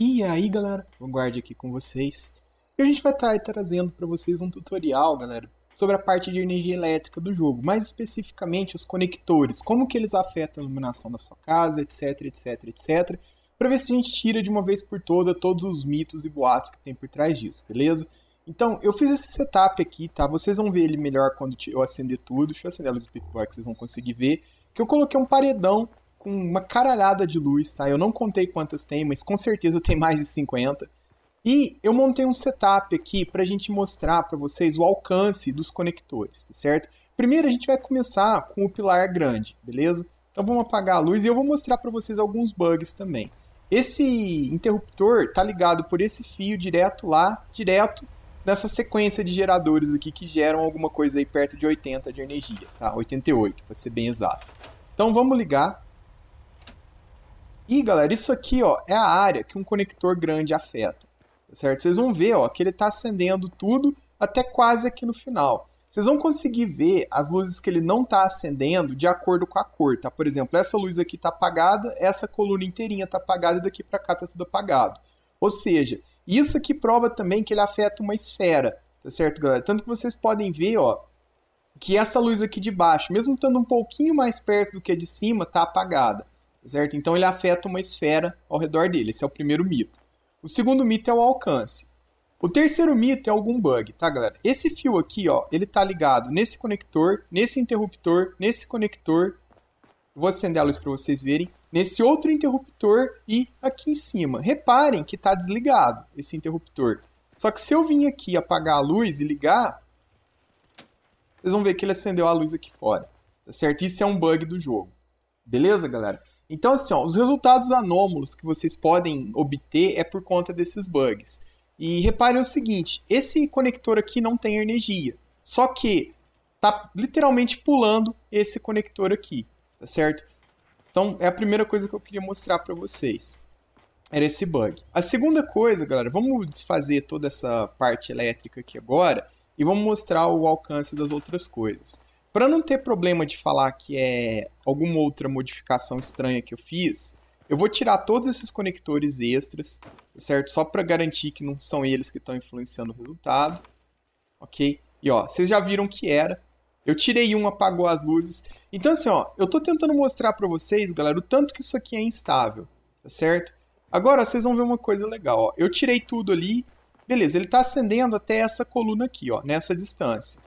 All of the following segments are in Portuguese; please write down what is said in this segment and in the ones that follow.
E aí galera, Vanguard aqui com vocês. E a gente vai estar tá trazendo para vocês um tutorial, galera, sobre a parte de energia elétrica do jogo, mais especificamente os conectores, como que eles afetam a iluminação da sua casa, etc, etc, etc, para ver se a gente tira de uma vez por toda todos os mitos e boatos que tem por trás disso, beleza? Então, eu fiz esse setup aqui, tá? Vocês vão ver ele melhor quando eu acender tudo. Deixa eu acender a luz do que vocês vão conseguir ver. Que eu coloquei um paredão com uma caralhada de luz, tá? Eu não contei quantas tem, mas com certeza tem mais de 50. E eu montei um setup aqui para a gente mostrar para vocês o alcance dos conectores, tá certo? Primeiro a gente vai começar com o pilar grande, beleza? Então vamos apagar a luz e eu vou mostrar para vocês alguns bugs também. Esse interruptor tá ligado por esse fio direto lá, direto nessa sequência de geradores aqui que geram alguma coisa aí perto de 80 de energia, tá? 88 para ser bem exato. Então vamos ligar e galera, isso aqui ó, é a área que um conector grande afeta. Tá certo? Vocês vão ver ó, que ele está acendendo tudo até quase aqui no final. Vocês vão conseguir ver as luzes que ele não está acendendo de acordo com a cor, tá? Por exemplo, essa luz aqui está apagada, essa coluna inteirinha está apagada e daqui para cá está tudo apagado. Ou seja, isso aqui prova também que ele afeta uma esfera, tá certo, galera? Tanto que vocês podem ver, ó, que essa luz aqui de baixo, mesmo estando um pouquinho mais perto do que a de cima, está apagada certo? Então ele afeta uma esfera ao redor dele. Esse é o primeiro mito. O segundo mito é o alcance. O terceiro mito é algum bug, tá, galera? Esse fio aqui, ó, ele tá ligado nesse conector, nesse interruptor, nesse conector. Vou acender a luz para vocês verem. Nesse outro interruptor e aqui em cima. Reparem que tá desligado esse interruptor. Só que se eu vim aqui apagar a luz e ligar, vocês vão ver que ele acendeu a luz aqui fora. Tá certo? Isso é um bug do jogo. Beleza, galera? Então, assim, ó, os resultados anômalos que vocês podem obter é por conta desses bugs. E reparem o seguinte: esse conector aqui não tem energia, só que tá literalmente pulando esse conector aqui, tá certo? Então, é a primeira coisa que eu queria mostrar para vocês. Era esse bug. A segunda coisa, galera, vamos desfazer toda essa parte elétrica aqui agora e vamos mostrar o alcance das outras coisas. Para não ter problema de falar que é alguma outra modificação estranha que eu fiz, eu vou tirar todos esses conectores extras, tá certo? Só para garantir que não são eles que estão influenciando o resultado, ok? E ó, vocês já viram que era. Eu tirei um, apagou as luzes. Então assim, ó, eu tô tentando mostrar para vocês, galera, o tanto que isso aqui é instável, tá certo? Agora vocês vão ver uma coisa legal, ó. Eu tirei tudo ali, beleza, ele tá acendendo até essa coluna aqui, ó, nessa distância.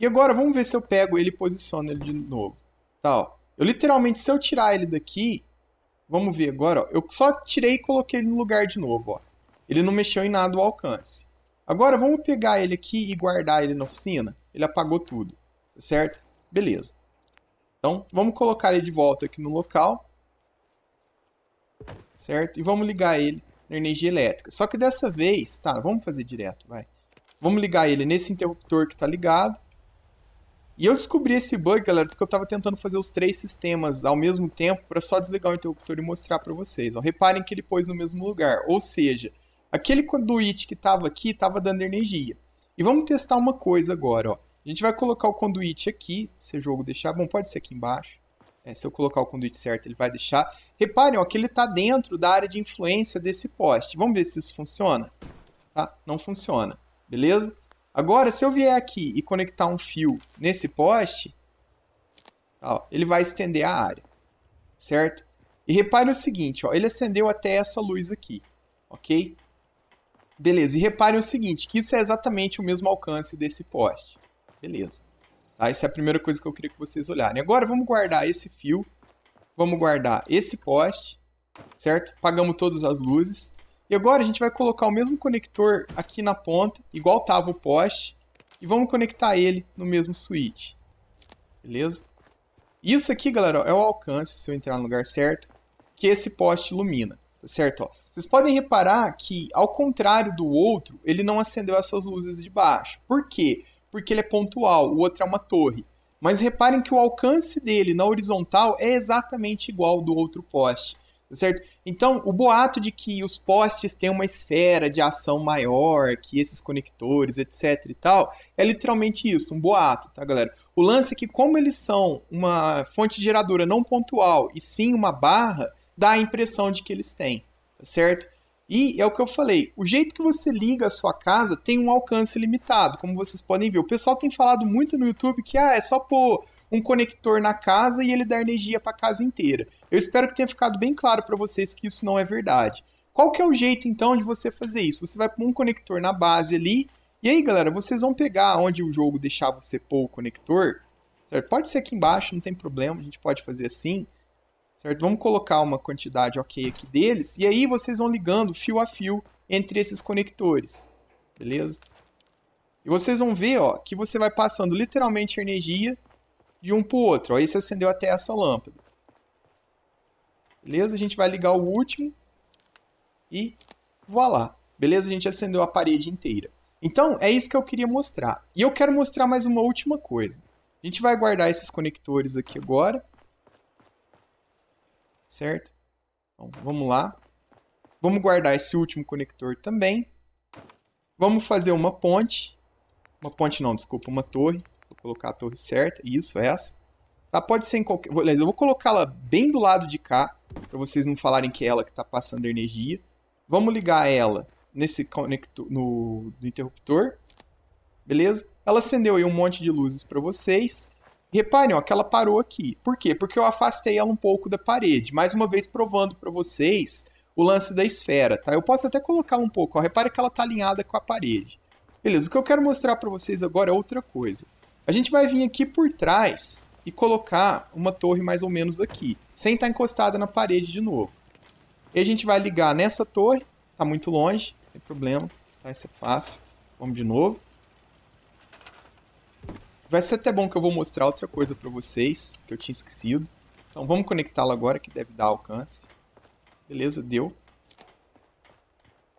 E agora vamos ver se eu pego ele e posiciono ele de novo. Tá, ó. Eu literalmente, se eu tirar ele daqui, vamos ver agora, ó. Eu só tirei e coloquei ele no lugar de novo, ó. Ele não mexeu em nada o alcance. Agora vamos pegar ele aqui e guardar ele na oficina. Ele apagou tudo, tá certo? Beleza. Então, vamos colocar ele de volta aqui no local. Certo? E vamos ligar ele na energia elétrica. Só que dessa vez, tá, vamos fazer direto, vai. Vamos ligar ele nesse interruptor que está ligado. E eu descobri esse bug, galera, porque eu estava tentando fazer os três sistemas ao mesmo tempo para só desligar o interruptor e mostrar para vocês. Ó, reparem que ele pôs no mesmo lugar, ou seja, aquele conduíte que estava aqui estava dando energia. E vamos testar uma coisa agora, ó. A gente vai colocar o conduíte aqui, se o jogo deixar, bom, pode ser aqui embaixo. É, se eu colocar o conduíte certo, ele vai deixar. Reparem, ó, que ele está dentro da área de influência desse poste. Vamos ver se isso funciona? Tá? Não funciona, beleza? Agora, se eu vier aqui e conectar um fio nesse poste, ó, ele vai estender a área, certo? E repare o seguinte, ó, ele acendeu até essa luz aqui, ok? Beleza, e repare o seguinte, que isso é exatamente o mesmo alcance desse poste. Beleza. Tá, essa é a primeira coisa que eu queria que vocês olharem. Agora vamos guardar esse fio, vamos guardar esse poste, certo? Pagamos todas as luzes. E agora a gente vai colocar o mesmo conector aqui na ponta, igual estava o poste, e vamos conectar ele no mesmo switch. Beleza? Isso aqui, galera, é o alcance, se eu entrar no lugar certo, que esse poste ilumina, tá certo? Ó, vocês podem reparar que, ao contrário do outro, ele não acendeu essas luzes de baixo. Por quê? Porque ele é pontual, o outro é uma torre. Mas reparem que o alcance dele na horizontal é exatamente igual ao do outro poste certo? Então, o boato de que os postes têm uma esfera de ação maior que esses conectores, etc e tal, é literalmente isso, um boato, tá, galera? O lance é que como eles são uma fonte geradora não pontual e sim uma barra, dá a impressão de que eles têm, tá certo? E é o que eu falei, o jeito que você liga a sua casa tem um alcance limitado, como vocês podem ver. O pessoal tem falado muito no YouTube que ah, é só pôr um conector na casa e ele dá energia para a casa inteira. Eu espero que tenha ficado bem claro para vocês que isso não é verdade. Qual que é o jeito então de você fazer isso? Você vai pôr um conector na base ali. E aí, galera, vocês vão pegar onde o jogo deixar você pôr o conector. Certo? Pode ser aqui embaixo, não tem problema, a gente pode fazer assim. Certo? Vamos colocar uma quantidade ok aqui deles. E aí vocês vão ligando fio a fio entre esses conectores. Beleza? E vocês vão ver ó, que você vai passando literalmente energia de um para o outro. Aí você acendeu até essa lâmpada. Beleza? A gente vai ligar o último e lá. Beleza? A gente acendeu a parede inteira. Então, é isso que eu queria mostrar. E eu quero mostrar mais uma última coisa. A gente vai guardar esses conectores aqui agora. Certo? Então, vamos lá. Vamos guardar esse último conector também. Vamos fazer uma ponte. Uma ponte não, desculpa, uma torre colocar a torre certa, isso, essa. Tá, pode ser em qualquer... Aliás, eu vou colocá-la bem do lado de cá, para vocês não falarem que é ela que tá passando energia. Vamos ligar ela nesse conector, no, no interruptor, beleza? Ela acendeu aí um monte de luzes para vocês. Reparem, ó, que ela parou aqui. Por quê? Porque eu afastei ela um pouco da parede. Mais uma vez provando para vocês o lance da esfera, tá? Eu posso até colocar um pouco, ó. Repare que ela tá alinhada com a parede. Beleza, o que eu quero mostrar para vocês agora é outra coisa. A gente vai vir aqui por trás e colocar uma torre mais ou menos aqui, sem estar tá encostada na parede de novo. E a gente vai ligar nessa torre, tá muito longe, não tem problema, tá? Isso é fácil. Vamos de novo. Vai ser até bom que eu vou mostrar outra coisa para vocês, que eu tinha esquecido. Então vamos conectá-la agora, que deve dar alcance. Beleza, deu.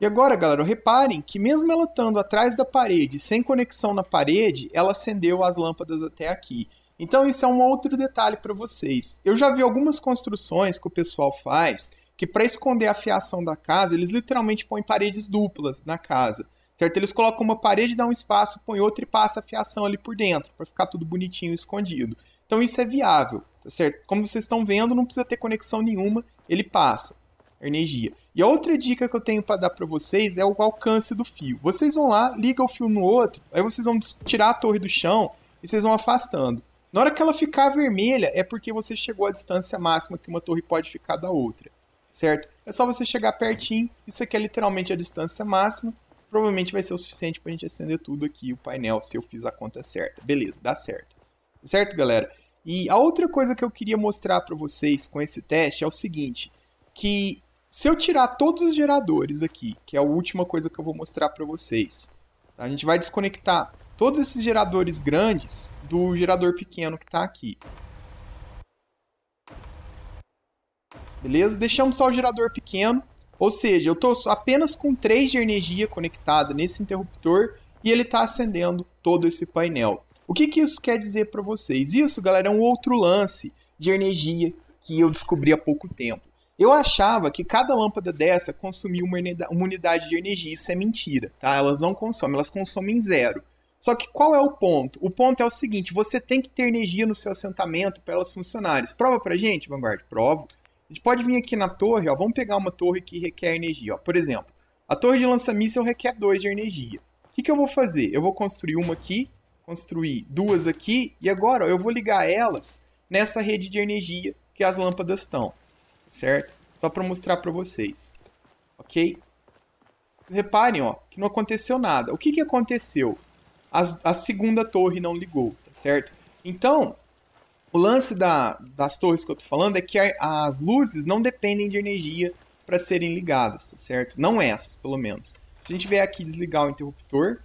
E agora, galera, reparem que mesmo ela estando atrás da parede, sem conexão na parede, ela acendeu as lâmpadas até aqui. Então isso é um outro detalhe para vocês. Eu já vi algumas construções que o pessoal faz que para esconder a fiação da casa, eles literalmente põem paredes duplas na casa. Certo? Eles colocam uma parede, dá um espaço, põe outra e passa a fiação ali por dentro, para ficar tudo bonitinho escondido. Então isso é viável, tá certo? Como vocês estão vendo, não precisa ter conexão nenhuma, ele passa energia. E a outra dica que eu tenho para dar para vocês é o alcance do fio. Vocês vão lá, ligam o fio no outro, aí vocês vão tirar a torre do chão e vocês vão afastando. Na hora que ela ficar vermelha, é porque você chegou à distância máxima que uma torre pode ficar da outra, certo? É só você chegar pertinho, isso aqui é literalmente a distância máxima, provavelmente vai ser o suficiente para a gente acender tudo aqui, o painel, se eu fiz a conta certa. Beleza, dá certo. Certo, galera? E a outra coisa que eu queria mostrar para vocês com esse teste é o seguinte, que se eu tirar todos os geradores aqui, que é a última coisa que eu vou mostrar para vocês, a gente vai desconectar todos esses geradores grandes do gerador pequeno que está aqui. Beleza? Deixamos só o gerador pequeno, ou seja, eu estou apenas com 3 de energia conectada nesse interruptor e ele está acendendo todo esse painel. O que, que isso quer dizer para vocês? Isso, galera, é um outro lance de energia que eu descobri há pouco tempo. Eu achava que cada lâmpada dessa consumia uma unidade de energia. Isso é mentira, tá? Elas não consomem, elas consomem zero. Só que qual é o ponto? O ponto é o seguinte: você tem que ter energia no seu assentamento para elas funcionarem. Prova pra gente, Vanguard, provo. A gente pode vir aqui na torre, ó. Vamos pegar uma torre que requer energia. Ó. Por exemplo, a torre de lança-míssel requer dois de energia. O que, que eu vou fazer? Eu vou construir uma aqui, construir duas aqui, e agora ó, eu vou ligar elas nessa rede de energia que as lâmpadas estão certo? Só para mostrar para vocês, ok? Reparem, ó, que não aconteceu nada. O que, que aconteceu? As, a segunda torre não ligou, tá certo? Então, o lance da, das torres que eu tô falando é que a, as luzes não dependem de energia para serem ligadas, tá certo? Não essas, pelo menos. Se a gente vier aqui desligar o interruptor,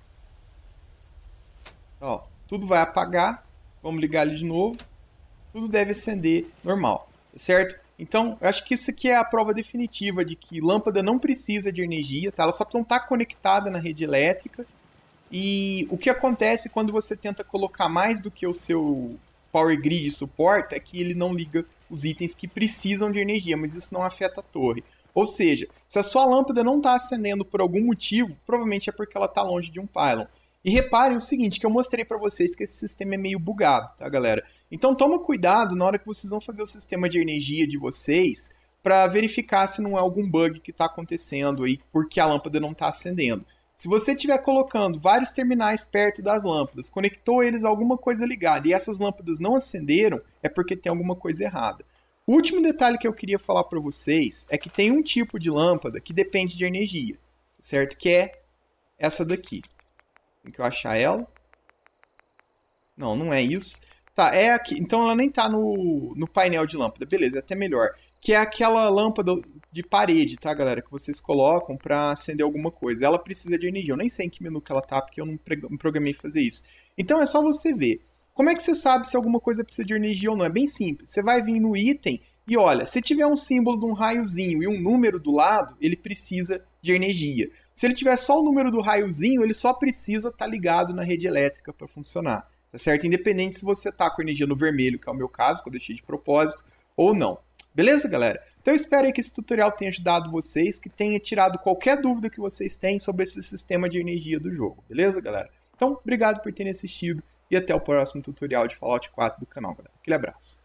ó, tudo vai apagar. Vamos ligar ele de novo. Tudo deve acender normal, tá certo? Então, eu acho que isso aqui é a prova definitiva de que lâmpada não precisa de energia, tá? Ela só precisa estar tá conectada na rede elétrica. E o que acontece quando você tenta colocar mais do que o seu power grid suporta é que ele não liga os itens que precisam de energia, mas isso não afeta a torre. Ou seja, se a sua lâmpada não está acendendo por algum motivo, provavelmente é porque ela está longe de um pylon. E reparem o seguinte, que eu mostrei para vocês que esse sistema é meio bugado, tá, galera? Então toma cuidado na hora que vocês vão fazer o sistema de energia de vocês para verificar se não é algum bug que está acontecendo aí porque a lâmpada não está acendendo. Se você estiver colocando vários terminais perto das lâmpadas, conectou eles a alguma coisa ligada e essas lâmpadas não acenderam, é porque tem alguma coisa errada. O último detalhe que eu queria falar para vocês é que tem um tipo de lâmpada que depende de energia, certo? Que é essa daqui. Tem que eu achar ela. Não, não é isso. Tá, é aqui. Então ela nem tá no, no painel de lâmpada. Beleza, é até melhor. Que é aquela lâmpada de parede, tá, galera? Que vocês colocam para acender alguma coisa. Ela precisa de energia. Eu nem sei em que menu que ela tá, porque eu não programei fazer isso. Então é só você ver. Como é que você sabe se alguma coisa precisa de energia ou não? É bem simples. Você vai vir no item e olha, se tiver um símbolo de um raiozinho e um número do lado, ele precisa de energia. Se ele tiver só o número do raiozinho, ele só precisa estar tá ligado na rede elétrica para funcionar tá certo? Independente se você tá com energia no vermelho, que é o meu caso, que eu deixei de propósito, ou não. Beleza, galera? Então eu espero que esse tutorial tenha ajudado vocês, que tenha tirado qualquer dúvida que vocês têm sobre esse sistema de energia do jogo. Beleza, galera? Então, obrigado por terem assistido e até o próximo tutorial de Fallout 4 do canal, galera. Aquele abraço.